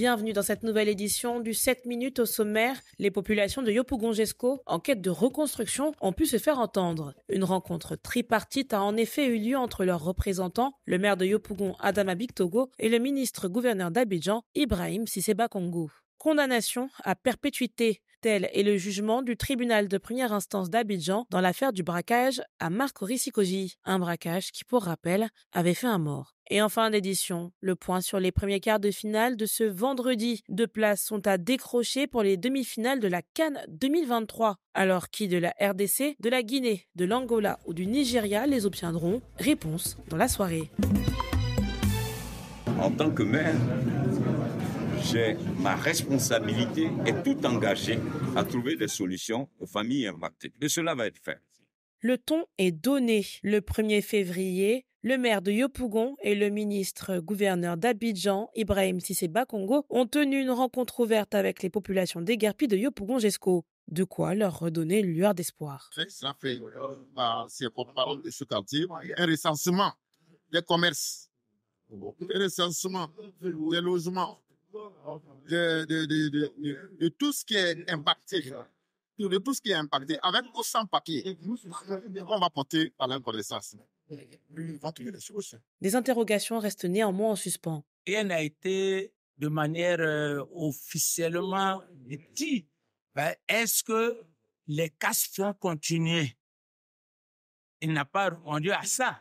bienvenue dans cette nouvelle édition du 7 minutes au sommaire. Les populations de Yopougon-Gesco, en quête de reconstruction, ont pu se faire entendre. Une rencontre tripartite a en effet eu lieu entre leurs représentants, le maire de Yopougon Adama Bictogo et le ministre gouverneur d'Abidjan Ibrahim Siseba Kongo. condamnation à perpétuité Tel est le jugement du tribunal de première instance d'Abidjan dans l'affaire du braquage à Marc Risikoji. un braquage qui, pour rappel, avait fait un mort. Et en fin d'édition, le point sur les premiers quarts de finale de ce vendredi. Deux places sont à décrocher pour les demi-finales de la Cannes 2023. Alors qui de la RDC, de la Guinée, de l'Angola ou du Nigeria les obtiendront Réponse dans la soirée. En tant que maire, j'ai ma responsabilité est tout engagée à trouver des solutions aux familles impactées. Et cela va être fait. Le ton est donné. Le 1er février, le maire de Yopougon et le ministre gouverneur d'Abidjan, Ibrahim Sissé Bakongo, ont tenu une rencontre ouverte avec les populations déguerpies de Yopougon-Gesco. De quoi leur redonner lueur d'espoir. Ça fait, euh, bah, c'est de ce quartier, un recensement des commerces, un recensement des logements, de, de, de, de, tout ce qui est impacté, de tout ce qui est impacté, avec ou sans papier, on va porter à la Les Des interrogations restent néanmoins en suspens. Et elle a été de manière euh, officiellement dit. Ben, est-ce que les casques vont continuent il n'a pas répondu à ça.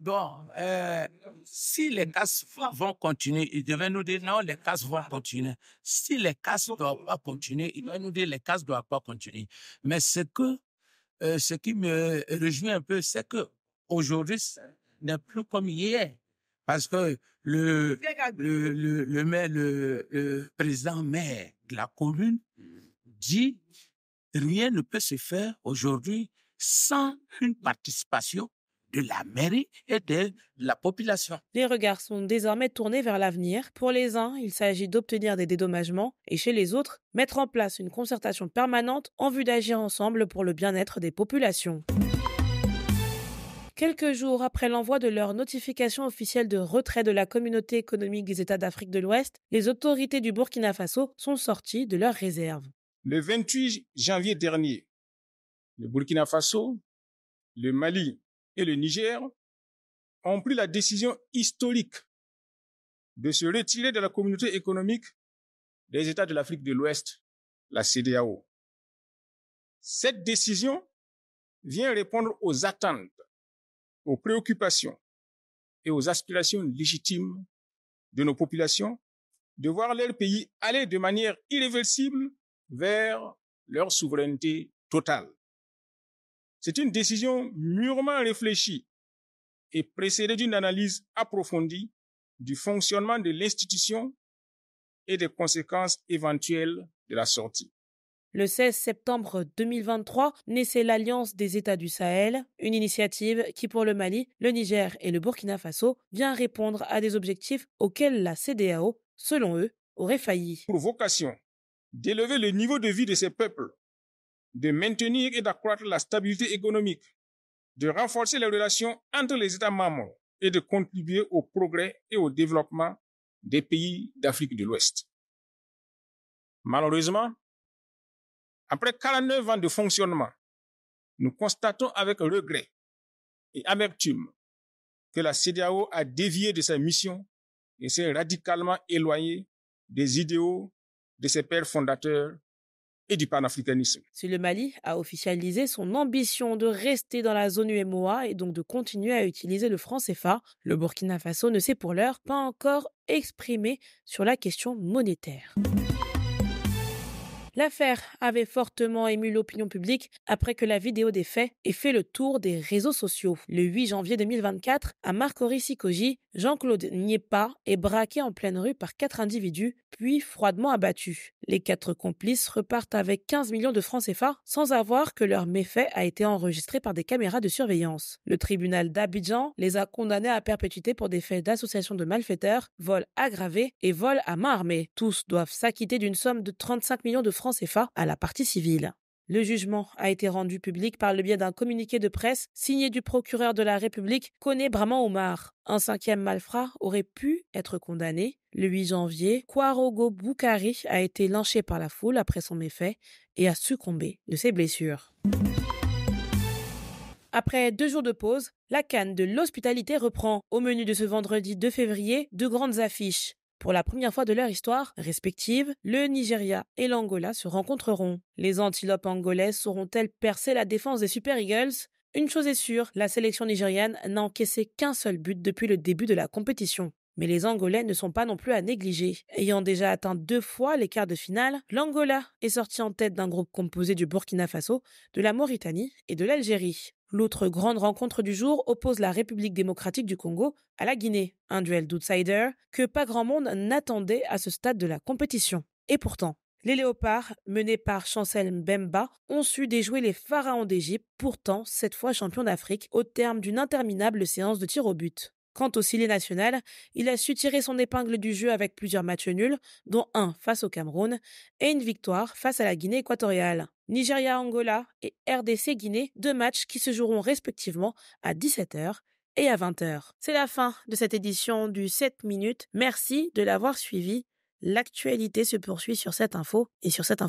Donc, euh, si les casse-voix vont continuer, il devait nous dire non, les cas vont continuer. Si les cas ne doivent pas continuer, il devait nous dire les cas ne doivent pas continuer. Mais ce que, euh, ce qui me réjouit un peu, c'est que aujourd'hui n'est plus comme hier. Parce que le, le, le, maire, le président maire de la commune dit rien ne peut se faire aujourd'hui sans une participation de la mairie et de la population. Les regards sont désormais tournés vers l'avenir. Pour les uns, il s'agit d'obtenir des dédommagements et chez les autres, mettre en place une concertation permanente en vue d'agir ensemble pour le bien-être des populations. Quelques jours après l'envoi de leur notification officielle de retrait de la communauté économique des États d'Afrique de l'Ouest, les autorités du Burkina Faso sont sorties de leurs réserves. Le 28 janvier dernier, le Burkina Faso, le Mali et le Niger ont pris la décision historique de se retirer de la communauté économique des États de l'Afrique de l'Ouest, la CDAO. Cette décision vient répondre aux attentes, aux préoccupations et aux aspirations légitimes de nos populations de voir leur pays aller de manière irréversible vers leur souveraineté totale. C'est une décision mûrement réfléchie et précédée d'une analyse approfondie du fonctionnement de l'institution et des conséquences éventuelles de la sortie. Le 16 septembre 2023 naissait l'Alliance des États du Sahel, une initiative qui pour le Mali, le Niger et le Burkina Faso vient répondre à des objectifs auxquels la CDAO, selon eux, aurait failli. Pour vocation d'élever le niveau de vie de ces peuples de maintenir et d'accroître la stabilité économique, de renforcer les relations entre les États membres et de contribuer au progrès et au développement des pays d'Afrique de l'Ouest. Malheureusement, après 49 ans de fonctionnement, nous constatons avec regret et amertume que la CDAO a dévié de sa mission et s'est radicalement éloignée des idéaux de ses pères fondateurs et du panafricanisme. Si le Mali a officialisé son ambition de rester dans la zone UMOA et donc de continuer à utiliser le franc CFA, le Burkina Faso ne s'est pour l'heure pas encore exprimé sur la question monétaire. L'affaire avait fortement ému l'opinion publique après que la vidéo des faits ait fait le tour des réseaux sociaux. Le 8 janvier 2024, à Marcory Koji, Jean-Claude Niepa est braqué en pleine rue par quatre individus, puis froidement abattu. Les quatre complices repartent avec 15 millions de francs CFA sans avoir que leur méfait a été enregistré par des caméras de surveillance. Le tribunal d'Abidjan les a condamnés à perpétuité pour des faits d'association de malfaiteurs, vol aggravé et vol à main armée. Tous doivent s'acquitter d'une somme de 35 millions de francs à la partie civile. Le jugement a été rendu public par le biais d'un communiqué de presse signé du procureur de la République, Kone Brahman Omar. Un cinquième malfrat aurait pu être condamné. Le 8 janvier, Kwarogo Boukari a été lynché par la foule après son méfait et a succombé de ses blessures. Après deux jours de pause, la canne de l'hospitalité reprend. Au menu de ce vendredi 2 février, deux grandes affiches. Pour la première fois de leur histoire respective, le Nigeria et l'Angola se rencontreront. Les antilopes angolaises sauront-elles percer la défense des Super Eagles une chose est sûre, la sélection nigériane n'a encaissé qu'un seul but depuis le début de la compétition. Mais les Angolais ne sont pas non plus à négliger. Ayant déjà atteint deux fois les quarts de finale, l'Angola est sorti en tête d'un groupe composé du Burkina Faso, de la Mauritanie et de l'Algérie. L'autre grande rencontre du jour oppose la République démocratique du Congo à la Guinée, un duel d'outsiders que pas grand monde n'attendait à ce stade de la compétition. Et pourtant, les léopards, menés par Chancel Mbemba, ont su déjouer les pharaons d'Égypte, pourtant cette fois champions d'Afrique, au terme d'une interminable séance de tirs au but. Quant au Sili national, il a su tirer son épingle du jeu avec plusieurs matchs nuls, dont un face au Cameroun et une victoire face à la Guinée équatoriale. Nigeria-Angola et RDC-Guinée, deux matchs qui se joueront respectivement à 17h et à 20h. C'est la fin de cette édition du 7 minutes. Merci de l'avoir suivi. L'actualité se poursuit sur cette info et sur cette